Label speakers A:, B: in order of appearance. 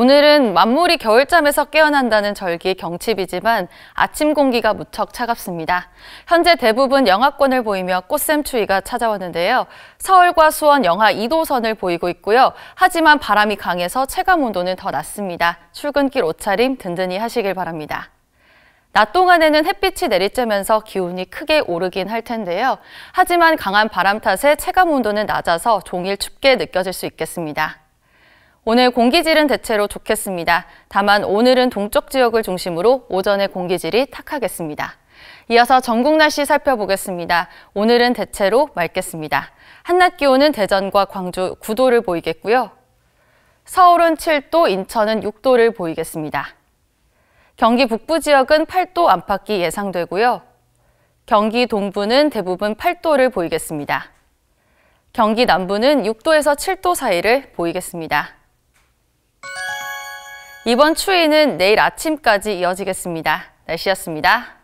A: 오늘은 만물이 겨울잠에서 깨어난다는 절기 경칩이지만 아침 공기가 무척 차갑습니다. 현재 대부분 영하권을 보이며 꽃샘추위가 찾아왔는데요. 서울과 수원 영하 2도선을 보이고 있고요. 하지만 바람이 강해서 체감 온도는 더 낮습니다. 출근길 옷차림 든든히 하시길 바랍니다. 낮 동안에는 햇빛이 내리쬐면서 기온이 크게 오르긴 할 텐데요. 하지만 강한 바람 탓에 체감 온도는 낮아서 종일 춥게 느껴질 수 있겠습니다. 오늘 공기질은 대체로 좋겠습니다. 다만 오늘은 동쪽 지역을 중심으로 오전에 공기질이 탁하겠습니다. 이어서 전국 날씨 살펴보겠습니다. 오늘은 대체로 맑겠습니다. 한낮 기온은 대전과 광주 9도를 보이겠고요. 서울은 7도, 인천은 6도를 보이겠습니다. 경기 북부 지역은 8도 안팎이 예상되고요. 경기 동부는 대부분 8도를 보이겠습니다. 경기 남부는 6도에서 7도 사이를 보이겠습니다. 이번 추위는 내일 아침까지 이어지겠습니다. 날씨였습니다.